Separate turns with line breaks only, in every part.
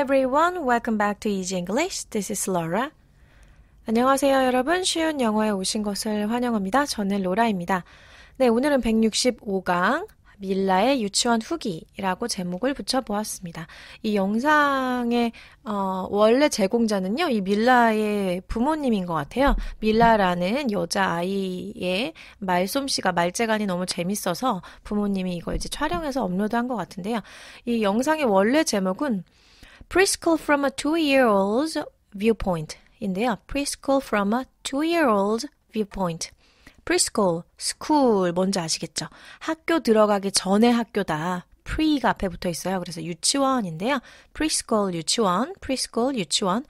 everyone. Welcome back to Easy English. This is Laura. 안녕하세요, 여러분. 쉬운 영어에 오신 것을 환영합니다. 저는 로라입니다. 네, 오늘은 165강 밀라의 유치원 후기라고 제목을 붙여보았습니다. 이 영상의 어, 원래 제공자는요, 이 밀라의 부모님인 것 같아요. 밀라라는 여자 아이의 말솜씨가 말재간이 너무 재밌어서 부모님이 이걸 이제 촬영해서 업로드한 것 같은데요. 이 영상의 원래 제목은 Preschool from a two-year-old's viewpoint인데요. Preschool from a two-year-old's viewpoint. Preschool, school 뭔지 아시겠죠? 학교 들어가기 전에 학교다. pre가 앞에 붙어 있어요. 그래서 유치원인데요. Preschool 유치원, preschool 유치원.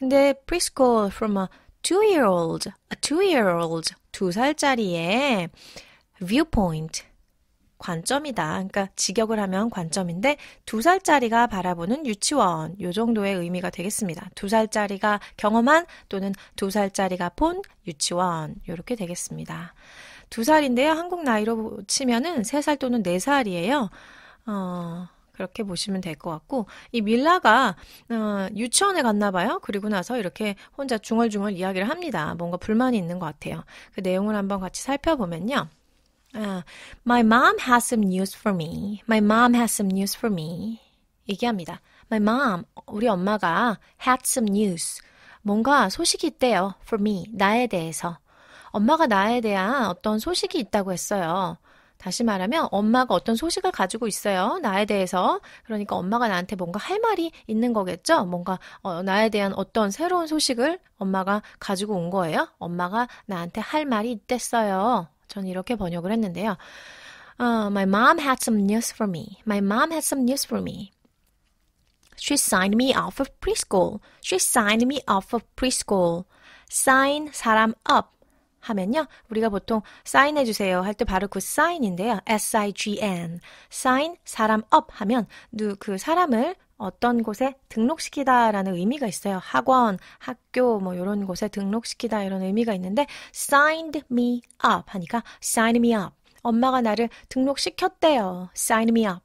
근데 preschool from a two-year-old, a two-year-old 두 살짜리의 viewpoint 관점이다. 그러니까 직역을 하면 관점인데 두 살짜리가 바라보는 유치원 요 정도의 의미가 되겠습니다. 두 살짜리가 경험한 또는 두 살짜리가 본 유치원 요렇게 되겠습니다. 두 살인데요. 한국 나이로 치면은 세 살 또는 네 살이에요. 어. 그렇게 보시면 될 것 같고 이 밀라가 어, 유치원에 갔나 봐요. 그리고 나서 이렇게 혼자 중얼중얼 이야기를 합니다. 뭔가 불만이 있는 것 같아요. 그 내용을 한번 같이 살펴보면요. 아, My mom has some news for me. My mom has some news for me. 얘기합니다. My mom, 우리 엄마가 had some news. 뭔가 소식이 있대요. For me, 나에 대해서. 엄마가 나에 대한 어떤 소식이 있다고 했어요. 다시 말하면 엄마가 어떤 소식을 가지고 있어요. 나에 대해서. 그러니까 엄마가 나한테 뭔가 할 말이 있는 거겠죠? 뭔가 어, 나에 대한 어떤 새로운 소식을 엄마가 가지고 온 거예요. 엄마가 나한테 할 말이 있댔어요. 전 이렇게 번역을 했는데요. Uh, my mom had some news for me. My mom had some news for me. She signed me off of preschool. She signed me off of preschool. sign 사람 up 하면요. 우리가 보통 사인해 주세요 할 때 바로 그 sign인데요. S I G N. sign 사람 up 하면 누그 사람을 어떤 곳에 등록시키다라는 의미가 있어요. 학원, 학교 뭐 이런 곳에 등록시키다 이런 의미가 있는데 signed me up 하니까 sign me up. 엄마가 나를 등록시켰대요. sign me up.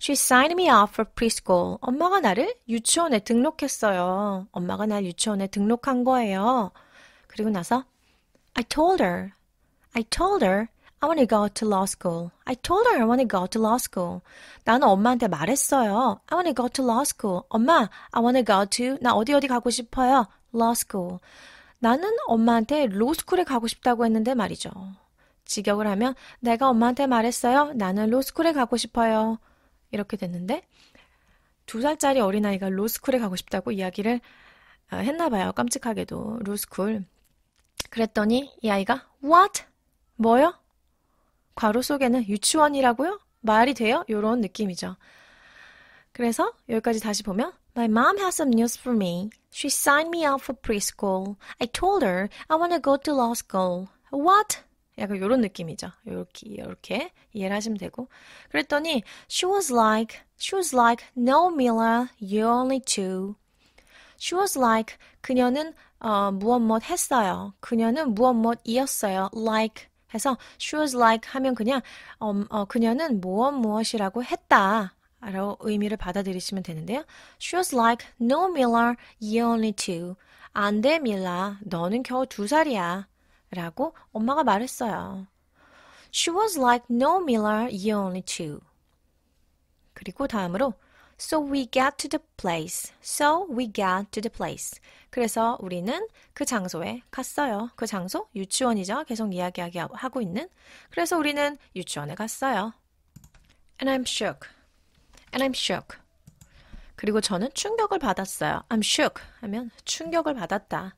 She signed me up for preschool. 엄마가 나를 유치원에 등록했어요. 엄마가 날 유치원에 등록한 거예요. 그리고 나서 I told her. I told her I want to go to law school. I told her I want to go to law school. 나는 엄마한테 말했어요. I want to go to law school. 엄마, I want to go to 나 어디 어디 가고 싶어요. law school. 나는 엄마한테 로스쿨에 가고 싶다고 했는데 말이죠. 직역을 하면 내가 엄마한테 말했어요. 나는 로스쿨에 가고 싶어요. 이렇게 됐는데 두 살짜리 어린아이가 로스쿨에 가고 싶다고 이야기를 어, 했나 봐요. 깜찍하게도 로스쿨. 그랬더니 이 아이가 what? 뭐요? 괄호 속에는 유치원이라고요? 말이 돼요? 요런 느낌이죠. 그래서 여기까지 다시 보면 My mom has some news for me. She signed me up for preschool. I told her I want to go to law school. What? 약간 요런 느낌이죠. 요렇게 요렇게 이해를 하시면 되고. 그랬더니 she was like she was like no Mila, you only two. She was like 그녀는 어, 무엇 못 했어요. 그녀는 무엇 못이었어요. like 해서 she was like 하면 그냥 어, 어, 그녀는 무엇 무엇이라고 했다. 라고 의미를 받아들이시면 되는데요. She was like, no, Miller, you're only two. 안 돼, 밀라. 너는 겨우 두 살이야. 라고 엄마가 말했어요. She was like, no, Miller, you're only two. 그리고 다음으로 So we get to the place. So we get to the place. 그래서 우리는 그 장소에 갔어요. 그 장소 유치원이죠. 계속 이야기하고 있는. 그래서 우리는 유치원에 갔어요. And I'm shook. And I'm shook. 그리고 저는 충격을 받았어요. I'm shook 하면 충격을 받았다.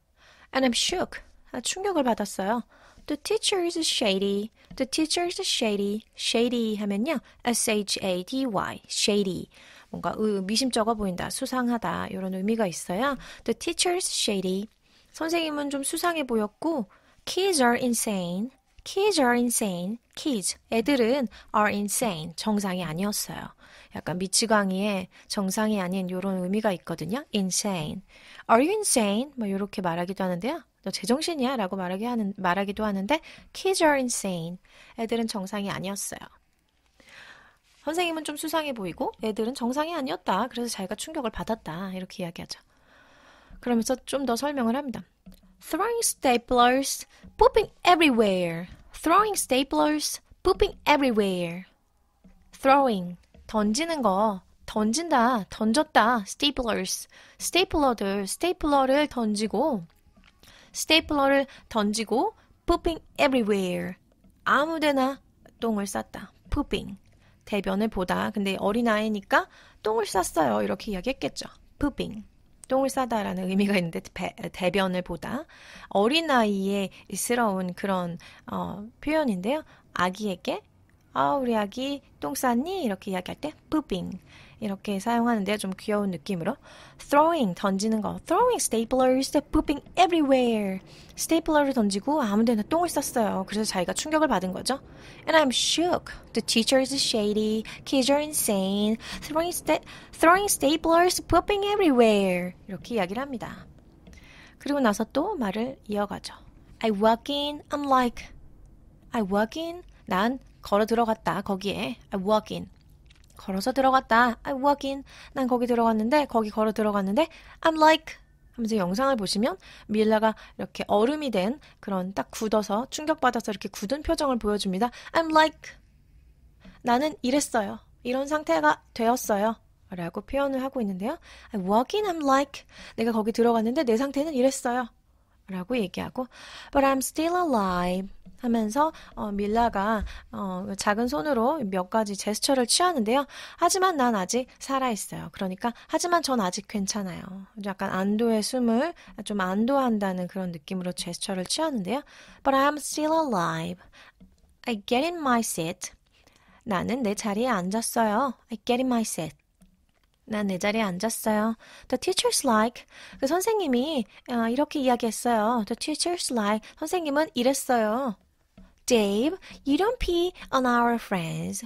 And I'm shook. 충격을 받았어요. The teacher is shady. The teacher is shady. Shady 하면요. S-H-A-D-Y. Shady. 뭔가 미심쩍어 보인다, 수상하다 이런 의미가 있어요. The teacher's shady. 선생님은 좀 수상해 보였고 kids are insane. Kids are insane. Kids 애들은 are insane 정상이 아니었어요. 약간 미치광이의 정상이 아닌 이런 의미가 있거든요. Insane. Are you insane? 뭐 이렇게 말하기도 하는데요. 너 제정신이야? 라고 말하기 하는, 말하기도 하는데, kids are insane. 애들은 정상이 아니었어요. 선생님은 좀 수상해 보이고 애들은 정상이 아니었다. 그래서 자기가 충격을 받았다. 이렇게 이야기하죠. 그러면서 좀 더 설명을 합니다. Throwing staplers, pooping everywhere. Throwing staplers, pooping everywhere. Throwing 던지는 거 던진다, 던졌다. Staplers, stapler들, stapler를 던지고 stapler를 던지고 pooping everywhere. 아무데나 똥을 쌌다. pooping 대변을 보다. 근데 어린아이니까 똥을 쌌어요. 이렇게 이야기했겠죠. pooping. 똥을 싸다라는 의미가 있는데 배, 대변을 보다 어린아이의스러운 이 그런 어, 표현인데요. 아기에게 아 우리 아기 똥 쌌니 이렇게 이야기할 때 pooping 이렇게 사용하는데요. 좀 귀여운 느낌으로 throwing 던지는 거 throwing staplers pooping everywhere 스테이플러를 던지고 아무데나 똥을 쌌어요. 그래서 자기가 충격을 받은 거죠. And I'm shook. The teacher is shady. Kids are insane. Throwing, sta throwing staplers pooping everywhere 이렇게 이야기를 합니다. 그리고 나서 또 말을 이어가죠. I walk in. I'm like I walk in. 난 걸어 들어갔다 거기에 I walk in. 걸어서 들어갔다. I walk in. 난 거기 들어갔는데 거기 걸어 들어갔는데 I'm like 하면서 영상을 보시면 밀라가 이렇게 얼음이 된 그런 딱 굳어서 충격받아서 이렇게 굳은 표정을 보여줍니다. I'm like 나는 이랬어요. 이런 상태가 되었어요. 라고 표현을 하고 있는데요. I walk in, I'm like 내가 거기 들어갔는데 내 상태는 이랬어요. 라고 얘기하고 But I'm still alive 하면서 어, 밀라가 어, 작은 손으로 몇 가지 제스처를 취하는데요. 하지만 난 아직 살아있어요. 그러니까 하지만 전 아직 괜찮아요. 약간 안도의 숨을 좀 안도한다는 그런 느낌으로 제스처를 취하는데요. But I'm still alive. I get in my seat. 나는 내 자리에 앉았어요. I get in my seat. 난내 자리에 앉았어요. The teacher's like. 그 선생님이 어, 이렇게 이야기했어요. The teacher's like. 선생님은 이랬어요. Dave, you don't pee on our friends.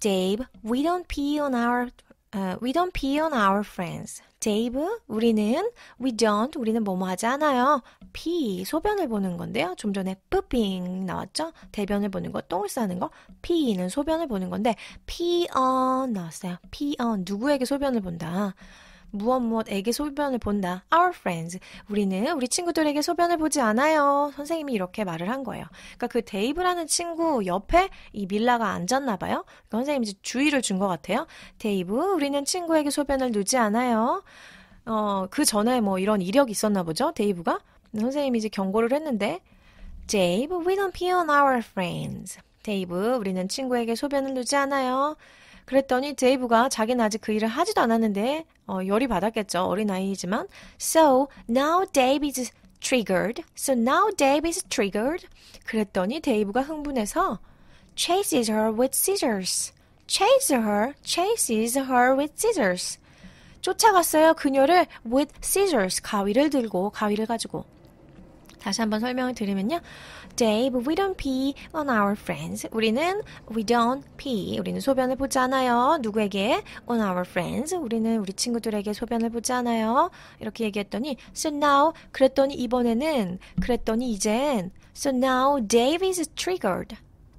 Dave, we don't pee on our, uh, we don't pee on our friends. save 우리는 we don't 우리는 뭐뭐 하지 않아요. p 소변을 보는 건데요. 좀 전에 pooping 나왔죠? 대변을 보는 거, 똥을 싸는 거. p 는 소변을 보는 건데 pee on 나왔어요. pee on 누구에게 소변을 본다. 무엇 무엇에게 소변을 본다. Our friends. 우리는 우리 친구들에게 소변을 보지 않아요. 선생님이 이렇게 말을 한 거예요. 그러니까 그 데이브라는 친구 옆에 이 밀라가 앉았나 봐요. 그러니까 선생님이 이제 주의를 준 것 같아요. 데이브, 우리는 친구에게 소변을 두지 않아요. 어, 그 전에 뭐 이런 이력이 있었나 보죠. 데이브가. 선생님이 이제 경고를 했는데 Dave, we don't pee on our friends. 데이브, 우리는 친구에게 소변을 두지 않아요. 그랬더니 제이브가 자기는 아직 그 일을 하지도 않았는데 어, 열이 받았겠죠. 어린 아이이지만. So now Dave is triggered. So now Dave is triggered. 그랬더니 데이브가 흥분해서 chases her with scissors. Chase her, chases her with scissors. 쫓아갔어요. 그녀를 with scissors. 가위를 들고, 가위를 가지고. 다시 한번 설명을 드리면요. Dave, we don't pee on our friends. 우리는 we don't pee. 우리는 소변을 보지 않아요. 누구에게? On our friends. 우리는 우리 친구들에게 소변을 보지 않아요. 이렇게 얘기했더니 so now 그랬더니 이번에는 그랬더니 이젠 so now Dave is triggered.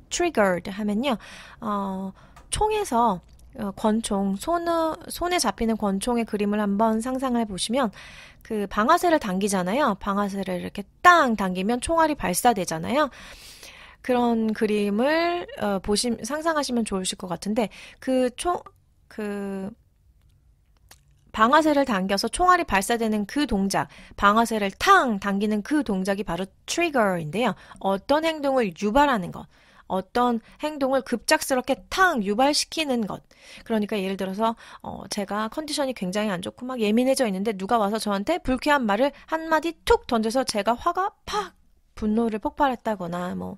triggered 하면요. 어, 총에서 어, 권총, 손에, 손에 잡히는 권총의 그림을 한번 상상해 을 보시면 그 방아쇠를 당기잖아요. 방아쇠를 이렇게 땅 당기면 총알이 발사되잖아요. 그런 그림을 어, 보심 상상하시면 좋으실 것 같은데 그 총그 그 방아쇠를 당겨서 총알이 발사되는 그 동작, 방아쇠를 탕 당기는 그 동작이 바로 트리거인데요. 어떤 행동을 유발하는 것. 어떤 행동을 급작스럽게 탕 유발시키는 것. 그러니까 예를 들어서 어, 제가 컨디션이 굉장히 안 좋고 막 예민해져 있는데 누가 와서 저한테 불쾌한 말을 한마디 툭 던져서 제가 화가 팍 분노를 폭발했다거나 뭐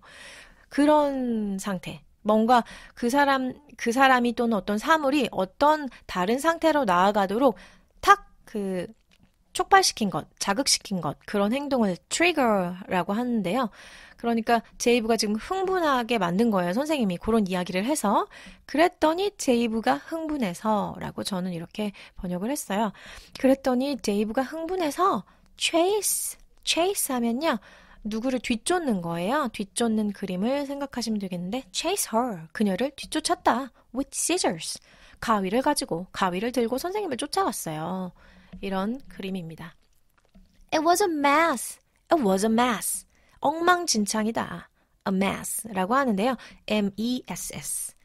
그런 상태. 뭔가 그 사람 그 사람이 또는 어떤 사물이 어떤 다른 상태로 나아가도록 탁그 촉발시킨 것, 자극시킨 것, 그런 행동을 t r i g g e r 라고 하는데요. 그러니까 제이브가 지금 흥분하게 만든 거예요. 선생님이 그런 이야기를 해서. 그랬더니 제이브가 흥분해서라고 저는 이렇게 번역을 했어요. 그랬더니 제이브가 흥분해서 chase, chase 하면요. 누구를 뒤쫓는 거예요. 뒤쫓는 그림을 생각하시면 되겠는데 chase her, 그녀를 뒤쫓았다. with scissors, 가위를 가지고 가위를 들고 선생님을 쫓아갔어요. 이런 그림입니다. It was a mess. It was a mess. 엉망진창이다. A mess라고 하는데요. M-E-S-S.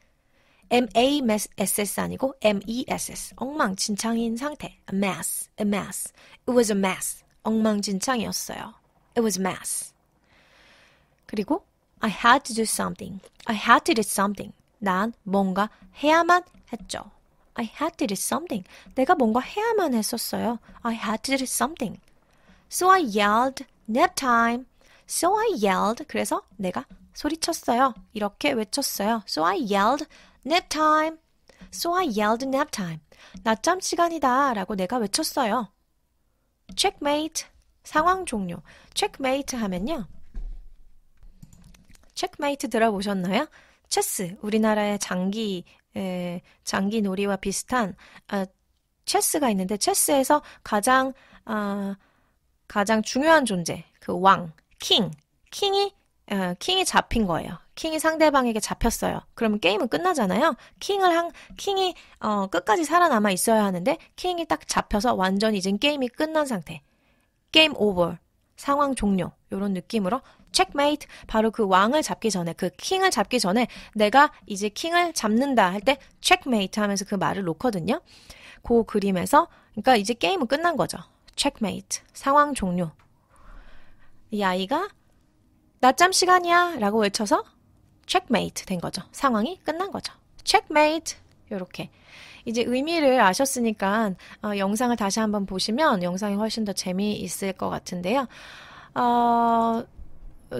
M-A-S-S 아니고 M-E-S-S. 엉망진창인 상태. A mess. A mess. It was a mess. 엉망진창이었어요. It was a mess. 그리고 I had to do something. I had to do something. 난 뭔가 해야만 했죠. I had to do something. 내가 뭔가 해야만 했었어요. I had to do something. So I yelled, nap time. So I yelled. 그래서 내가 소리쳤어요. 이렇게 외쳤어요. So I yelled, nap time. So I yelled, nap time. 낮잠 시간이다. 라고 내가 외쳤어요. Checkmate. 상황 종료. Checkmate 하면요. Checkmate 들어보셨나요? 체스. 우리나라의 장기 에, 예, 장기 놀이와 비슷한 아, 체스가 있는데 체스에서 가장 아, 가장 중요한 존재 그 왕, 킹, 킹이 어, 킹이 잡힌 거예요. 킹이 상대방에게 잡혔어요. 그러면 게임은 끝나잖아요. 킹을 한 킹이 어, 끝까지 살아남아 있어야 하는데 킹이 딱 잡혀서 완전히 이제 게임이 끝난 상태. 게임 오버. 상황 종료. 이런 느낌으로 책메이트 바로 그 왕을 잡기 전에 그 킹을 잡기 전에 내가 이제 킹을 잡는다 할때 책메이트 하면서 그 말을 놓거든요. 그 그림에서 그러니까 이제 게임은 끝난 거죠. 책메이트 상황 종료. 이 아이가 낮잠 시간이야라고 외쳐서 책메이트 된 거죠. 상황이 끝난 거죠. 책메이트 이렇게 이제 의미를 아셨으니까 어, 영상을 다시 한번 보시면 영상이 훨씬 더 재미있을 것 같은데요. 어,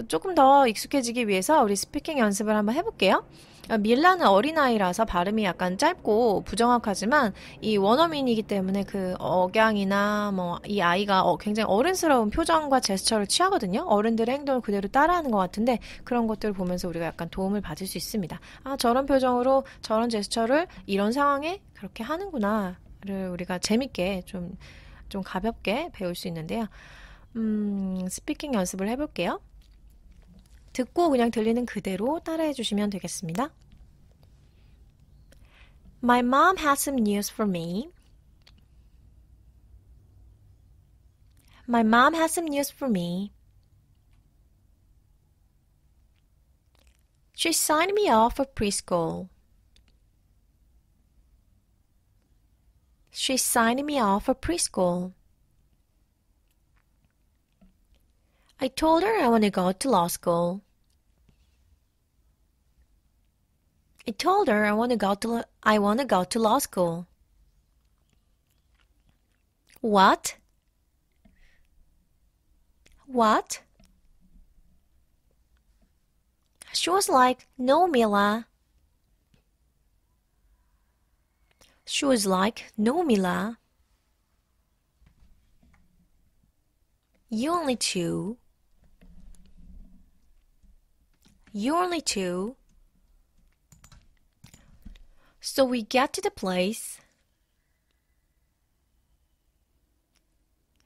조금 더 익숙해지기 위해서 우리 스피킹 연습을 한번 해볼게요. 어, 밀라는 어린아이라서 발음이 약간 짧고 부정확하지만 이 원어민이기 때문에 그 억양이나 뭐 이 아이가 어, 굉장히 어른스러운 표정과 제스처를 취하거든요. 어른들의 행동을 그대로 따라하는 것 같은데 그런 것들을 보면서 우리가 약간 도움을 받을 수 있습니다. 아, 저런 표정으로 저런 제스처를 이런 상황에 그렇게 하는구나를 우리가 재밌게 좀, 좀 가볍게 배울 수 있는데요. 스피킹 연습을 해볼게요. 듣고 그냥 들리는 그대로 따라해 주시면 되겠습니다. My mom has some news for me. My mom has some news for me. She signed me off for preschool. She signed me off for preschool. I told her I want to go to law school. I told her I want to go to I want to go to law school. What? What? She was like, "No, Mila." She was like, "No, Mila." You only two. You only two. So we get to the place.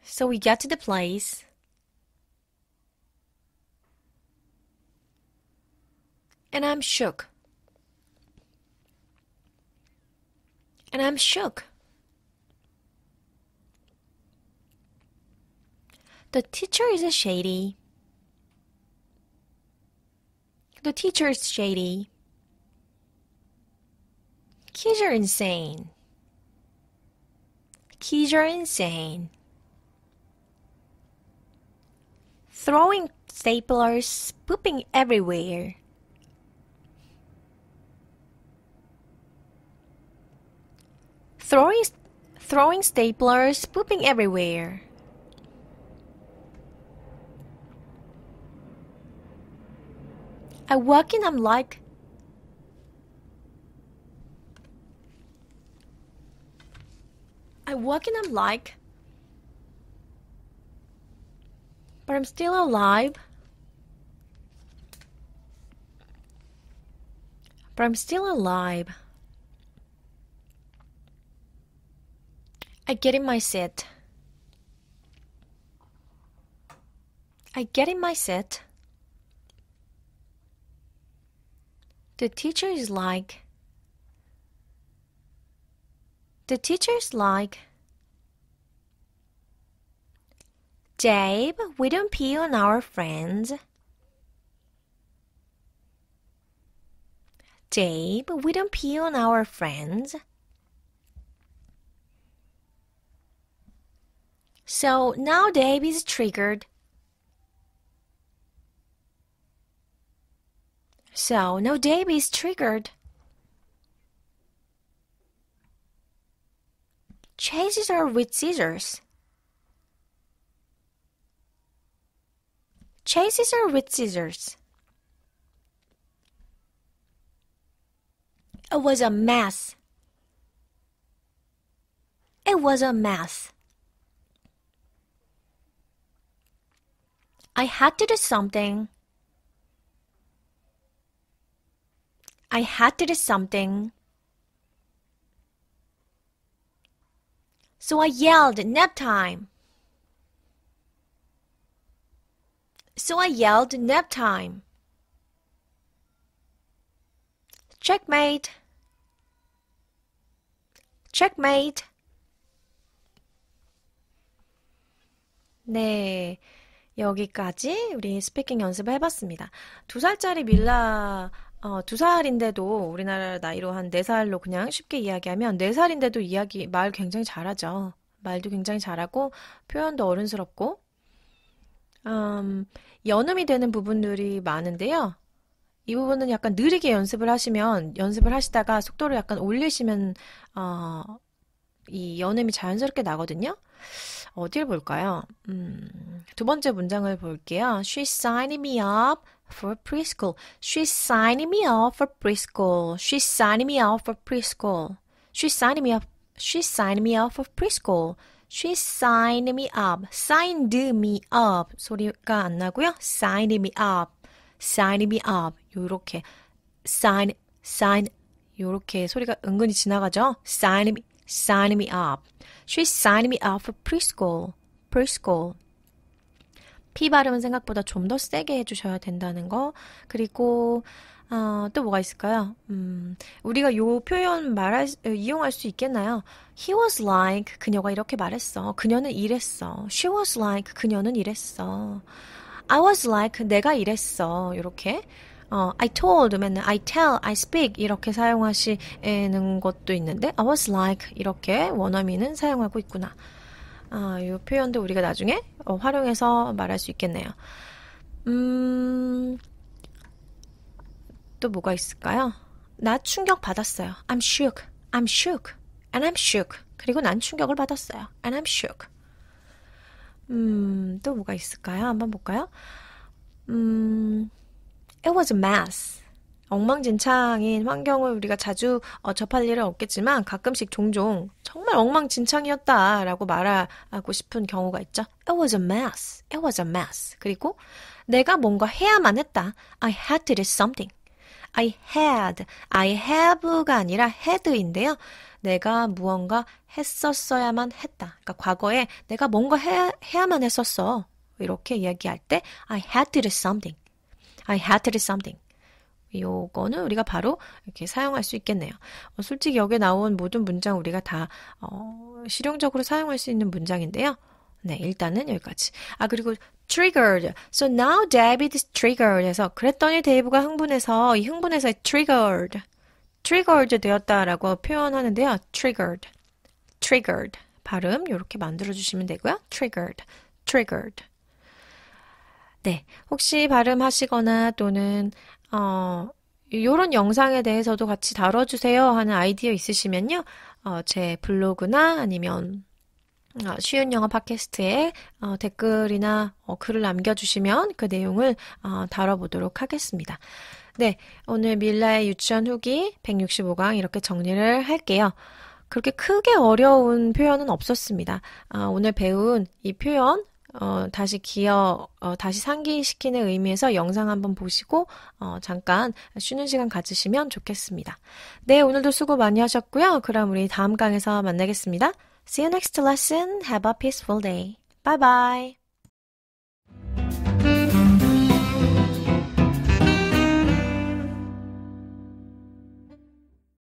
So we get to the place. And I'm shook. And I'm shook. The teacher is a shady. The teacher is shady. Kids are insane. Kids are insane. Throwing staplers, pooping everywhere. Throwing, throwing staplers, pooping everywhere. I work in, I'm like, I work in, I'm like, but I'm still alive. But I'm still alive. I get in my seat. I get in my seat. The teacher is like. The teacher is like. Jabe, we don't pee on our friends. Jabe, we don't pee on our friends. So now Dave is triggered. So no Davy is triggered. Chases her with scissors. Chases her with scissors. It was a mess. It was a mess. I had to do something. I had to do something. So I yelled, nap time. So I yelled, nap time. Checkmate. Checkmate. 네. 여기까지 우리 스피킹 연습을 해봤습니다. 두 살짜리 밀라 어, 두 살인데도 우리나라 나이로 한 네 살로 그냥 쉽게 이야기하면 네 살인데도 이야기 말 굉장히 잘하죠. 말도 굉장히 잘하고 표현도 어른스럽고 음, 연음이 되는 부분들이 많은데요. 이 부분은 약간 느리게 연습을 하시면 연습을 하시다가 속도를 약간 올리시면 어, 이 연음이 자연스럽게 나거든요. 어딜 볼까요? 음, 두 번째 문장을 볼게요. She signed me up for preschool. She's signing me off for preschool. She's signing me off for preschool. She's signing me up. She's signing me up for preschool. She's signing me up. Signed me up. 소리가 안 나고요. Signed me up. Signed me up. 요렇게 sign sign 요렇게 소리가 은근히 지나가죠. Sign me sign me up. She's signing me up for preschool. Preschool. 피 발음은 생각보다 좀 더 세게 해주셔야 된다는 거. 그리고 어, 또 뭐가 있을까요? 음, 우리가 요 표현 말할, 어, 이용할 수 있겠나요? He was like, 그녀가 이렇게 말했어. 그녀는 이랬어. She was like, 그녀는 이랬어. I was like, 내가 이랬어. 요렇게. 어, I told 맨날 I tell, I speak 이렇게 사용하시는 것도 있는데 I was like 이렇게 원어민은 사용하고 있구나. 아, 이 표현도 우리가 나중에 어, 활용해서 말할 수 있겠네요. 음, 또 뭐가 있을까요? 나 충격 받았어요. I'm shook. I'm shook. And I'm shook. 그리고 난 충격을 받았어요. And I'm shook. 음, 또 뭐가 있을까요? 한번 볼까요? 음, it was a mess. 엉망진창인 환경을 우리가 자주 어, 접할 일은 없겠지만 가끔씩 종종 정말 엉망진창이었다라고 말하고 싶은 경우가 있죠. It was a mess. It was a mess. 그리고 내가 뭔가 해야만 했다. I had to do something. I had, I have가 아니라 had인데요. 내가 무언가 했었어야만 했다. 그러니까 과거에 내가 뭔가 해, 해야만 했었어. 이렇게 이야기할 때 I had to do something. I had to do something. 요거는 우리가 바로 이렇게 사용할 수 있겠네요. 어, 솔직히 여기 에 나온 모든 문장 우리가 다 어, 실용적으로 사용할 수 있는 문장인데요. 네, 일단은 여기까지. 아, 그리고 triggered. So now David is triggered. 해서 그랬더니 데이브가 흥분해서 이 흥분해서 triggered. triggered 되었다라고 표현하는데요. triggered. triggered. 발음 이렇게 만들어 주시면 되고요. triggered. triggered. 네. 혹시 발음하시거나 또는 어, 요런 영상에 대해서도 같이 다뤄주세요 하는 아이디어 있으시면요. 어, 제 블로그나 아니면 어, 쉬운 영어 팟캐스트에 어, 댓글이나 어, 글을 남겨주시면 그 내용을 어, 다뤄보도록 하겠습니다. 네, 오늘 밀라의 유치원 후기 165강 이렇게 정리를 할게요. 그렇게 크게 어려운 표현은 없었습니다. 아, 오늘 배운 이 표현 어, 다시 기어, 어, 다시 상기시키는 의미에서 영상 한번 보시고, 어, 잠깐 쉬는 시간 가지시면 좋겠습니다. 네, 오늘도 수고 많이 하셨고요. 그럼 우리 다음 강에서 만나겠습니다. See you next lesson. Have a peaceful day. Bye bye.